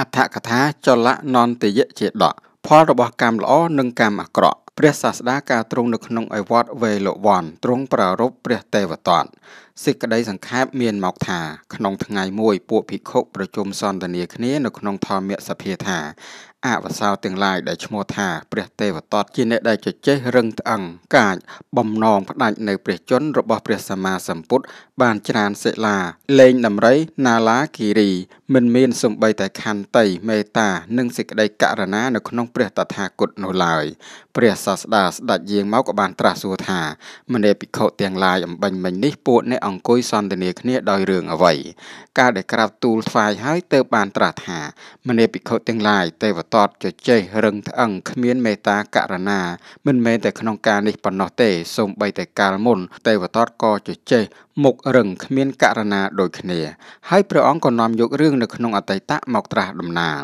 អដ្ឋកថាចលនន្តយជាដកផលរបស់កម្មល្អនិងកម្មអាក្រក់ព្រះសាស្តាការទ្រង់នៅក្នុងឯវត្តវេលវ័នទ្រង់ប្រារព្ធព្រះទេវតតសេចក្តីសង្ខេបមានមកថាក្នុងថ្ងៃមួយពួកភិក្ខុប្រជុំសន្ទនាគ្នានៅក្នុងធម្មសភាថាអវសោទាំងឡាយដែលឈ្មោះថាព្រះទេវតតជាអ្នកដែលជជែករឹងត្អឹងកាចបំណងផ្ដាច់នៅព្រះជន្មរបស់ព្រះសម្មាសម្ពុទ្ធបានច្រានសិលាលេងដំរីណាឡាគិរីមិនមានសម្បីតែខន្តីមេត្តា និងសេចក្តីករុណានៅក្នុងព្រះតថាគតនោះឡើយព្រះសាស្តាស្ដេចយាងមកក៏បានត្រាស់សួរថាមនេភិក្ខុទាំងឡាយអំបញ្ញមិញនេះពួកអ្នកអង្គុយសន្ទនាគ្នាដោយរឿងអ្វីកាលដែលក្រាបទូលថ្វាយហើយទើបបានត្រាស់ថាមនេភិក្ខុទាំងឡាយទេវតតជជែករឹងថ្អឹងគ្មានមេត្តាករុណាមិនមែនតែក្នុងការនេះប៉ុណ្ណោះទេសូម្បីតែកាលមុនទេវតតក៏ជជែកមុខរឹងគ្មានករណាដូចគ្នាហើយព្រះអង្គក៏នាំយករឿងនៅក្នុងអតីតមកត្រាស់ដំណាល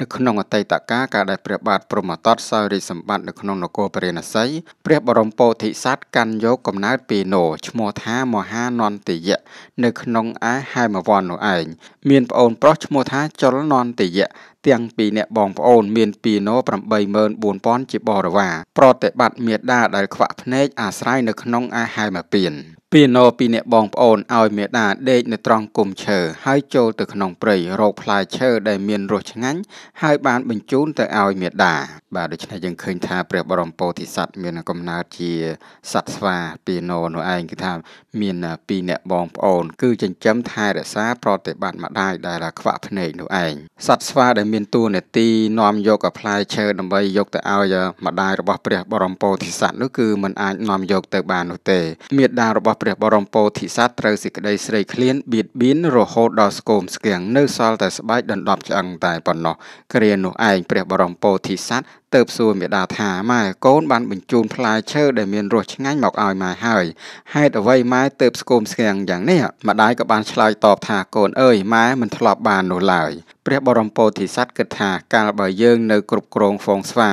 នៅក្នុងអតីតកាលការដែលព្រះបាទព្រហ្មទត្តសោយរាជសម្បត្តិនៅក្នុងនគរពរាណសីព្រះបរមពោធិសត្វកាន់យកកំណើតពីណូឈ្មោះថាមហានន្តយៈនៅក្នុងអាហែមវ័ននោះឯងមានប្អូនប្រុសឈ្មោះថាចលនន្តយៈទាំងពីអ្នកបងប្អូន មានពីណូ84000ជាបរិវារប្រតិបត្តិមេដាដែលខ្វាក់ភ្នែកអាស្រ័យនៅក្នុងអាហែមពៀនពីណូពីអ្នកបងប្អូនឲ្យមេដា ដេកនៅត្រង់គុំឈើហើយចូលទៅក្នុងព្រៃរកផ្លែឈើដែលមានរសឆ្ងាញ់ហើយបានបញ្ជូនទៅឲ្យមេដា បាទដូច្នេះយើងឃើញថាព្រះបរមពោធិសត្វមានកំណើតជាសត្វស្វាពីណូនោះឯងគឺថាមាន ពីអ្នកបងប្អូនគឺចិញ្ចឹមថែរក្សាប្រតិបត្តិម្ដាយដែលខ្វាក់ភ្នែកនោះឯងសត្វស្វាដែលមានតួនាទីនាំយកផ្លែឈើដើម្បីយកទៅឲ្យ ម្ដាយរបស់ព្រះបរមពោធិសត្វនោះគឺមិនអាចនាំយកទៅបាននោះទេមេដារបស់ព្រះបរមពោធិសត្វត្រូវសេចក្តីស្រីឃ្លានបៀតបៀនរហូតដល់ស្គមស្គាំងនៅសល់តែស្បែកដណ្ដប់ឆ្អឹងតែប៉ុណ្ណោះគ្រានោះឯងព្រះបរមពោធិសត្វទៅសួរមេដាថាម៉ែកូនបានបញ្ជូនផ្លែឈើដែលមានរសឆ្ងាញ់មកឲ្យម៉ែហើយហេតុអ្វីម៉ែទៅស្គមស្គាំងយ៉ាងនេះម្ដាយក៏បានឆ្លើយតបថាកូនអើយម៉ែមិនធ្លាប់បាននោះឡើយព្រះបរមពោធិសត្វគិតថាកាលបើយើងនៅគ្រប់គ្រងហ្វងស្វា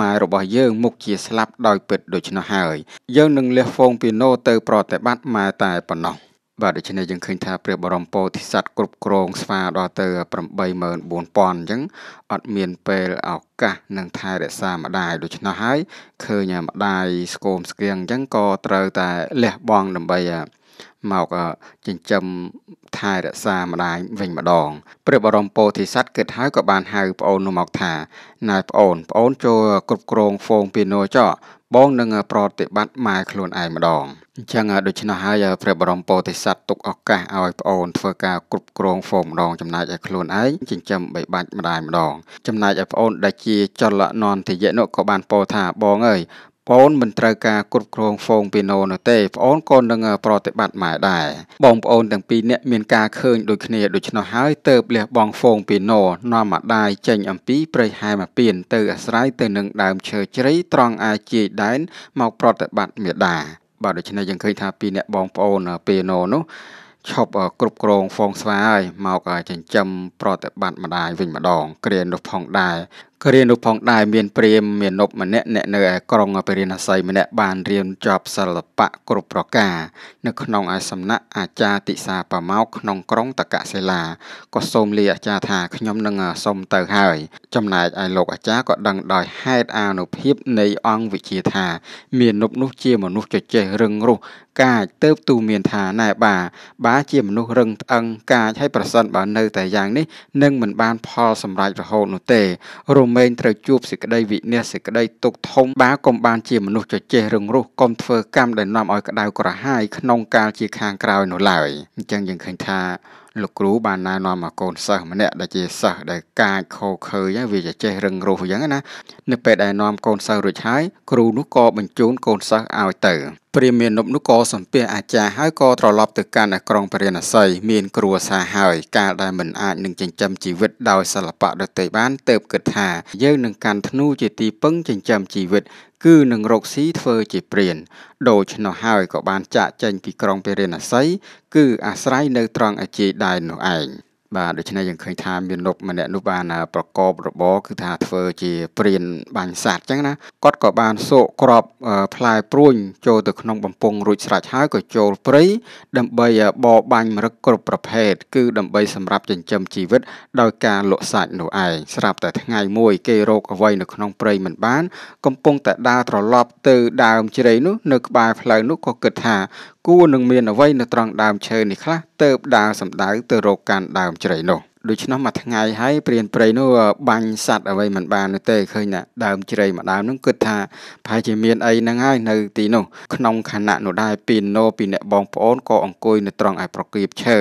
ម៉ែរបស់យើងមុខជាស្លាប់ដោយពិតដូច្នោះហើយយើងនឹងលះហ្វងពីណូទៅប្រតិបត្តិម៉ែតែប៉ុណ្ណោះបាទដូច្នេះយើងឃើញថាព្រះបរមពោធិសត្វគ្រប់គ្រងស្វាដល់ទៅ84000អញ្ចឹងអត់មានពេលឱកាសនឹងថែរក្សាម្ដាយដូច្នោះហើយឃើញម្ដាយស្គមស្គៀងអញ្ចឹងក៏ត្រូវតែលះបង់ដើម្បីមកចិញ្ចឹមថែរក្សាម្ដាយវិញម្ដងព្រះបរមពោធិសត្វគិតហើយក៏បានហៅប្អូននោះមកថាណែប្អូនប្អូនចូលគ្រប់គ្រងហ្វូងពីណូចោបងនឹងប្រតិបត្តិម៉ែខ្លួនឯងម្ដងអញ្ចឹងដូច្នោះហើយព្រះបរមពោធិសត្វទុកឱកាសឲ្យប្អូនធ្វើការគ្រប់គ្រងហ្វូងម្ដងចំណែកឲ្យខ្លួនឯងចិញ្ចឹមបីបាច់ម្ដាយម្ដងចំណែកឲ្យប្អូនដែលជាចលនន្តយៈនោះក៏បានពោលថាបងអើយប្អូនមិនត្រូវការគ្រប់គ្រងហ្វូងពីណូនោះទេប្អូនក៏នឹងប្រតិបត្តិម៉ែដែរបងប្អូនទាំងពីរនាក់មានការឃើញដូចគ្នាដូច្នោះហើយទៅលះបងហ្វូងពីណូនាំម្ដាយចេញអំពីព្រៃហែមពៀនទៅអាស្រ័យទៅនឹងដើមឈើជ្រៃត្រង់អាជាយដែនមកប្រតិបត្តិមេដាបាទដូច្នេះយើងឃើញថាពីរនាក់បងប្អូនពីណូនោះឈប់គ្រប់គ្រងហ្វងស្វាហើយមកចិញ្ចឹមប្រតិបត្តិម្ដាយវិញម្ដងគ្រានោះផងដែរក៏រៀននោះផងដែរមានព្រាមមាណពម្នាក់អ្នកនៅឯក្រុងពរិណស័យម្នាក់បានរៀនចប់សិល្បៈគ្រប់ប្រការ នៅក្នុងឯសំណាក់អាចារ្យទិសាប្រមោកក្នុងក្រុងតកសិលាក៏សូមលាអាចារ្យថាខ្ញុំនឹងសូមទៅហើយចំណែកឯលោកអាចារ្យក៏ដឹងដោយហេតុអានុភាពនៃអង្គវិជាថាមាណពនោះជាមនុស្សជជែករឹងរូសកាចទៅទូមានថាណែបា បា ជាមនុស្សរឹងត្អឹងកាចហើយប្រសិនបើនៅតែយ៉ាងនេះនឹងមិនបានផលសម្រេចរហូតនោះទេ រមែងត្រូវជួបសេចក្តីវិនាសសេចក្តីទុកធំបាកុំបានជាមនុស្សជជែករឹងរូសកុំធ្វើកម្មដែលនាំឲ្យក្តៅក្រហាយក្នុងកាលជាខាងក្រោយនោះឡើយអញ្ចឹងយើងឃើញថាលោកគ្រូបានណែនាំមកកូនសិស្សម្នាក់ដែលជាសិស្សដែលកាចខោខើយវាចេះរឹងរូសអញ្ចឹងណា នៅពេលដែលនាំកូនសិស្សរួចហើយគ្រូនោះក៏បញ្ជូនកូនសិស្សឲ្យទៅព្រាមាណពនោះក៏សំពះអាចារ្យហើយក៏ត្រឡប់ទៅកាន់ក្រុងពរាណសីមានគ្រួសារហើយកាលដែលមិនអាចនឹងចិញ្ចឹមជីវិតដោយសិល្បៈដទៃបានទៅគិតថាយើងនឹងកាន់ធ្នូជាទីពឹងចិញ្ចឹមជីវិតគឺនឹងរកស៊ីធ្វើជាព្រានដូច្នោះហើយក៏បានចាក់ចែងពីក្រុងពរាណសីគឺអាស្រ័យនៅត្រង់អាជីដែរនោះឯងបាទដូច្នេះយើងឃើញថាមាននប់ម្នាក់នោះបានប្រកប របរគឺថាធ្វើជាព្រានបាញ់សត្វអញ្ចឹងណាគាត់ក៏បានសោកក្របផ្លែព្រួញចូលទៅក្នុងបំពង់រួចស្រេចហើយក៏ចូលព្រៃដើម្បីបរបាញ់មរឹកគ្រប់ប្រភេទគឺដើម្បី សម្រាប់ចិញ្ចឹមជីវិតដោយការលក់សាច់នោះឯងស្រាប់តែថ្ងៃមួយ គេរកអ្វីនៅក្នុងព្រៃមិនបានកំពុងតែដើរត្រឡប់ទៅដើមជ្រៃនោះនៅក្បែរផ្លូវនោះក៏គិតថាគួរនឹងមានអ្វីនៅត្រង់ដើមឈើនេះខ្លះទៅបដាសម្ដៅទៅរកកាន់ដើមជ្រៃនោះដូច្នោះមួយថ្ងៃហើយព្រានព្រៃនោះបាញ់សัตว์អ្វីមិនបានទេឃើញណាដើមជ្រៃមួយដើមហ្នឹងគិតថាប្រហែលជាមានអីហ្នឹងហើយនៅទីនោះក្នុងខណៈនោះដែរពីណូពីអ្នកបងប្អូនក៏អង្គុយនៅត្រង់ឯប្រគៀបឈើ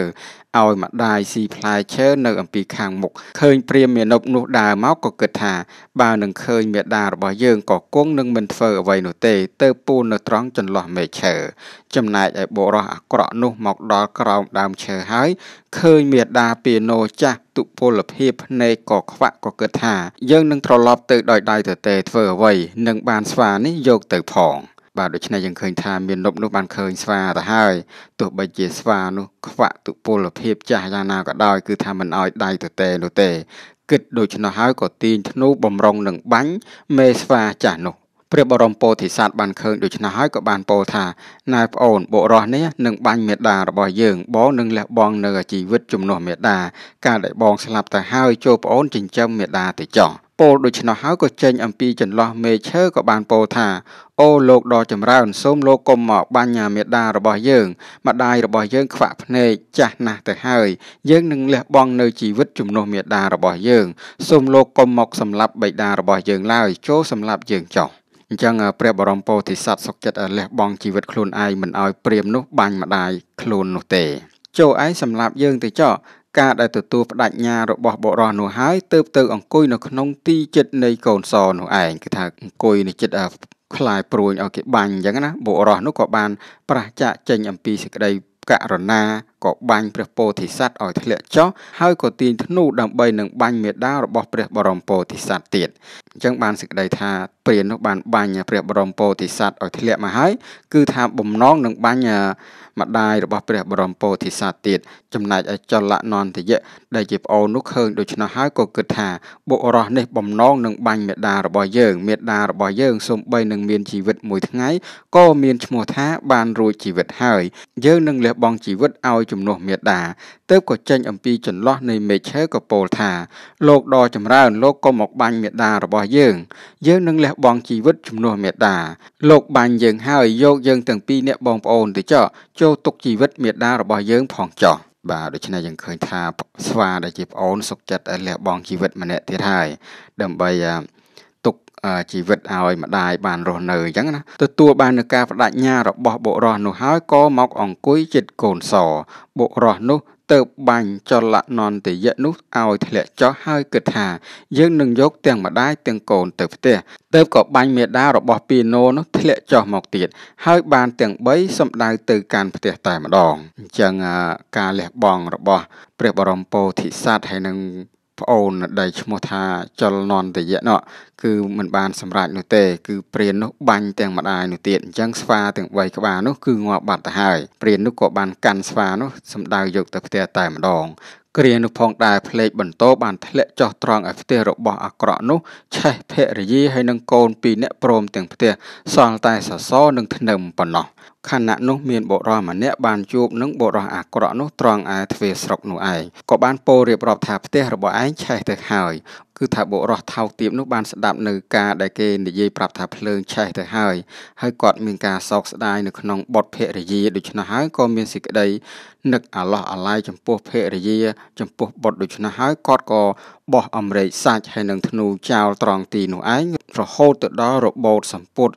ឲ្យម្ដាយស៊ីផ្លែឈើនៅ អំពីខាងមុខឃើញព្រាមមាណពនោះដើរមកក៏គិតថា បើនឹងឃើញមេដារបស់យើងក៏គង់នឹងមិនធ្វើអ្វីនោះទេទៅពូននៅត្រង់ចន្លោះមេឈើចំណែកឯបុរសអាក្រក់នោះមកដល់ក្រោមដើមឈើហើយឃើញមេដាពាណូចាស់ទុពលភាពភ្នែកក៏ខ្វាក់ក៏គិតថាយើងនឹងត្រឡប់ទៅដោយដៃទទេធ្វើអ្វីនឹងបានស្វានេះយកទៅផង។បាទដូច្នេះយើងឃើញថាមានលប់នោះបានឃើញស្វាទៅហើយទោះបីជាស្វានោះខ្វាក់ទុពលភាព ចាស់យ៉ាងណាក៏ដោយគឺថាមិនអោយដៃទៅទេនោះទេ គិតដូច្នោះហើយក៏ទាញធ្នូបំរុងនឹងបាញ់មេស្វា ចាស់នោះ ព្រះបរមពោធិសត្វបានឃើញដូច្នោះហើយក៏បានពោលថាណែប្អូនបុរសនេះនឹងបាញ់មេដារបស់យើងបងនឹងលះបង់នៅជីវិតជំនួសមេដាកាលដែលបងស្លាប់ទៅហើយចូលប្អូនចិញ្ចឹមមេដាទៅចោះពោលដូច្នោះហើយក៏ចេញអំពីចន្លោះមេឈើក៏បានពោលថាអូលោកដ៏ចម្រើនសូមលោកកុំមកបាញ់ញាមេដារបស់យើង ម្ដាយរបស់យើងខ្វាក់ភ្នែកចាស់ណាស់ទៅហើយ យើងនឹងលះបង់នៅជីវិតជំនួសមេដារបស់យើងសូមលោកកុំមកសម្លាប់បិតារបស់យើងឡើយចូលសម្លាប់យើងចុះអញ្ចឹងព្រះបរមពោធិសត្វសុខចិត្តលះបង់ជីវិតខ្លួនឯងមិនឲ្យព្រាមនោះបាញ់ម្ដាយខ្លួននោះទេ ចូលឯងសម្លាប់យើងទៅចោះការដែលទទួលបដិញ្ញារបស់បុរសនោះហើយទៅទៅអង្គុយនៅក្នុងទីចិត្តនៃកូនសនោះឯងគឺថាអង្គុយនៅចិត្តខ្លាយព្រួយឲ្យគេបាញ់អញ្ចឹងណាបុរសនោះក៏បាន ប្រះចាកចេញអំពីសេចក្តីករណាក៏បាញ់ព្រះពោធិសត្វឲ្យធ្លាក់ចុះហើយក៏ទាញធ្នូដើម្បីនឹងបាញ់មេដារបស់ព្រះបរមពោធិសត្វទៀតអញ្ចឹងបានសេចក្តីថាព្រាននោះបានបាញ់ព្រះបរមពោធិសត្វឲ្យធ្លាក់មកហើយ គឺថាបំណងនឹងបាញ់ម្ដាយរបស់ព្រះបរមពោធិសត្វទៀតចំណែកឲ្យចលនន្តយៈដែលជាប្អូននោះឃើញដូច្នោះហើយក៏គិតថាបុរសនេះបំណងនឹងបាញ់មេដារបស់យើងមេដារបស់យើងសូម្បីនឹងមានជីវិតមួយថ្ងៃក៏មានឈ្មោះថាបានរួចជីវិតហើយយើងនឹងលះបង់ជីវិតឲ្យជំនួសមេដាទើបក៏ចេញអំពីចន្លោះនៃមេឆេក៏ពោលថា លោកដ៏ចម្រើនលោកក៏មកបាញ់មេដារបស់យើង យើងនឹងលះបង់ជីវិតជំនួសមេដាលោកបាញ់យើងហើយយកយើងទាំងពីរអ្នកបងប្អូនទៅចោចូលទុកជីវិតមេដារបស់យើងផងចោះបាទដូច្នេះយើងឃើញថា ស្វាដែលជាប្អូនសុខចិត្តលះបង់ជីវិតម្នាក់ទៀតហើយដើម្បីជីវិតឲ្យម្ដាយបានរស់នៅអញ្ចឹងណាទទួលបាននូវការបដិញ្ញារបស់បុរសនោះហើយក៏មក អង្គុយចិត្តកូនសបុរសនោះ ទៅបាញ់ចលនន្តយៈនោះឲ្យធ្លាក់ចុះហើយគិតថាយើងនឹងយកទាំងម្ដាយទាំងកូនទៅផ្ទះទៅក៏បាញ់មេដារបស់ពីណូនោះធ្លាក់ចុះមកទៀតហើយបានទាំង3សម្ដៅទៅ កាន់ផ្ទះតែម្ដងអញ្ចឹងការលះបង់របស់ ព្រះបរមពោធិសត្វហើយនឹងប្អូនដែលឈ្មោះថា ចលនន្តយៈនោះគឺមិនបានសម្រេចនោះទេគឺព្រាននោះបាញ់ទាំងម្ដាយនោះទៀតអញ្ចឹងស្វាទាំង3ក្បាលនោះគឺងាប់បាត់ទៅហើយព្រាននោះក៏បានកាន់ស្វានោះសម្ដៅយកទៅផ្ទះតែម្ដងគ្រានោះផងដែរផ្លេកបន្ទោបានធ្លាក់ចុះត្រង់ឯផ្ទះរបស់អាក្រក់នោះឆេះភរិយាហើយនឹងកូនពីរនាក់ព្រមទាំងផ្ទះសល់តែសសរនិងធ្នឹមប៉ុណ្ណោះខណៈនោះមានបុរសម្នាក់បានជួបនឹងបុរសអាក្រក់នោះត្រង់ឯទ្វារស្រុកនោះឯងក៏បានពោលរៀបរាប់ថាផ្ទះរបស់ឯងឆេះទៅហើយគឺថាបុរសថោកទាបនោះបានស្ដាប់នៅការដែលគេនិយាយប្រាប់ថាភ្លើងឆេះទៅហើយហើយគាត់មានការសោកស្ដាយនៅក្នុងបុតភរិយាដូច្នោះហើយក៏មានសេចក្តីនឹកអាឡោះអាឡាយចំពោះភរិយាចំពោះបុតដូច្នោះហើយគាត់ក៏បោះអំរែកសាច់ហើយនឹងធ្នូចោលត្រង់ទីនោះឯងរហូតទៅដល់របូតសម្ពុត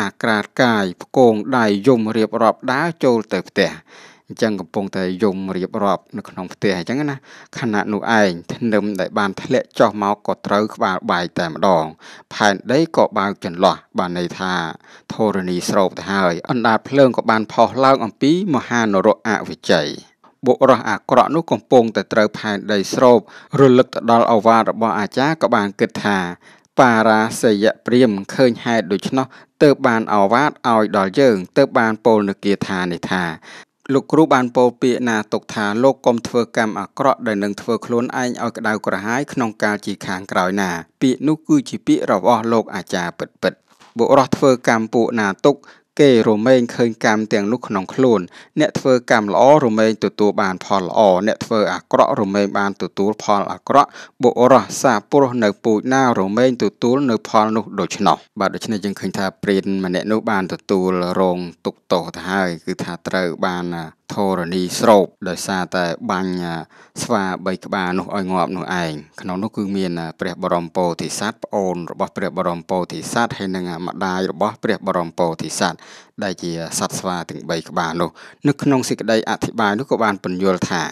អាក្រាតកាយផ្គងដៃយំរៀបរាប់ដើរចូលទៅផ្ទះអញ្ចឹងកំពុងតែយំរៀបរាប់ នៅក្នុងផ្ទះអញ្ចឹងណាខណៈនោះឯងធ្នឹមដែលបានធ្លាក់ចុះមកក៏ត្រូវក្បាលបែកតែម្ដង ផែនដីក៏បើកចន្លោះបានន័យថាធរណីស្រោបទៅហើយអណ្ដាតភ្លើងក៏បានផុសឡើងអំពីមហានរកអវិជ័យបុរសអាក្រក់នោះកំពុងតែត្រូវផែនដីស្រោបរលឹកទៅដល់អាវារបស់អាចារ្យក៏បានគិតថាបារាសយព្រាមឃើញហេតុដូច្នោះទើបបានអវាទឲ្យដល់យើងទើបបានពោលនគាថានេះថាលោកគ្រូបានពោលពាក្យណាទុកថាលោកកុំធ្វើកម្មអាក្រក់ដែលនឹងធ្វើខ្លួនឯងឲ្យក្តៅក្រហាយក្នុងកាលជាខាងក្រោយណាពាក្យនោះគឺជាពាក្យរបស់លោកអាចារ្យពិតៗបុរសធ្វើកម្មពួកណាទុកគេរមែងឃើញកម្មទាំងនោះក្នុងខ្លួន អ្នកធ្វើកម្មល្អរមែងទទួលបានផលល្អអ្នកធ្វើអាក្រក់រមែងបានទទួល ផលអាក្រក់បុរសសា ព្រោះនៅពូជណារមែងទទួលនៅផលនោះដូច្នោះបាទដូច្នេះយើងឃើញថាព្រានម្នាក់នោះបានទទួលរងទុកទោសទៅហើយគឺថាត្រូវបានធរណីស្រោបដោយសារតែបាញ់ស្វាបីក្បាលនោះឲ្យងាប់នោះឯងក្នុងនោះគឺមាន ព្រះបរមពោធិសត្វប្អូនរបស់ព្រះបរមពោធិសត្វហើយនិងម្ដាយរបស់ព្រះបរមពោធិសត្វដែលជាសត្វស្វាទាំងបីក្បាលនោះនៅក្នុងសេចក្តីអធិប្បាយនោះក៏បានពន្យល់ថា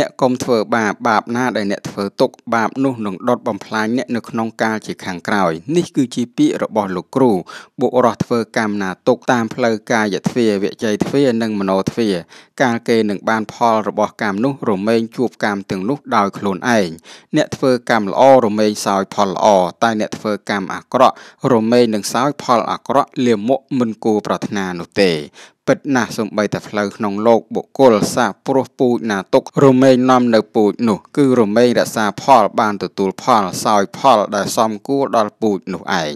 អ្នកកុំធ្វើបាបបាបណាដែលអ្នកធ្វើទុកបាបនោះនឹងដុតបំផ្លាញអ្នកនៅក្នុងកាលជាខាងក្រោយនេះគឺជាពាក្យរបស់លោកគ្រូបុករស់ធ្វើកម្មណាទុកតាមផ្លូវកាយទ្វាវជ័យទ្វានិងមโนទ្វាកាលគេនឹងបានផលរបស់កម្មនោះរមែងជួបកម្មទាំងនោះដោយខ្លួនឯងអ្នកធ្វើកម្មល្អរមែងសោយផលល្អតែអ្នកធ្វើកម្មអាក្រក់រមែងនឹងសោយផលអាក្រក់លាមកមិនគួរប្រាថ្នានោះទេពិតណាស់សំបីតែផ្លូវក្នុងលោកបុគ្គលសាព្រោះពូជណាទុករមែងនាំនៅពូជនោះគឺរមែងរក្សាផលបានទទួលផលសោយផលដែលសមគួរដល់ពូជនោះឯង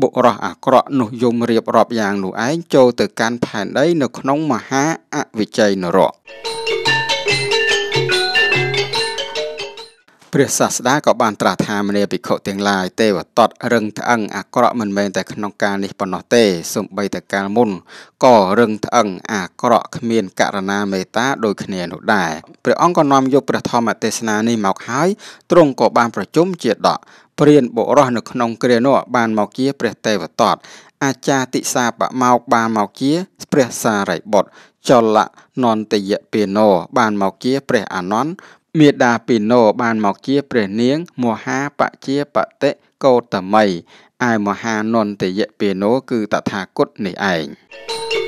បុរសអាក្រក់នោះយំរៀបរាប់យ៉ាងនោះឯងចូលទៅកាន់ផែនដីនៅក្នុងមហាអវិជ័យនរកព្រះសាស្តាក៏បានត្រាស់ថាមនីភិក្ខុទាំងឡាយទេវតតរឹងថ្អឹងអាក្រក់មិនមែនតែក្នុងកាលនេះប៉ុណ្ណោះទេសូម្បីតែកាលមុនក៏រឹងថ្អឹងអាក្រក់គ្មានករណាមេត្តាដូចគ្នានោះដែរព្រះអង្គក៏នាំយកព្រះធម្មទេសនានេះមកហើយទ្រង់ក៏បានប្រជុំជាដកព្រានបុរសនៅក្នុងគ្រានោះបានមកជាព្រះទេវតតអាចារ្យតិសាបមកបានមកជាព្រះសារីបុត្រចលនន្តយពាណោបានមកជាព្រះអានន្តមាតាពីណូបានមកជាព្រះនាង មហាបជាបតិកោតមីឯមហានន្ទយៈពីណូគឺតថាគតនេះឯង។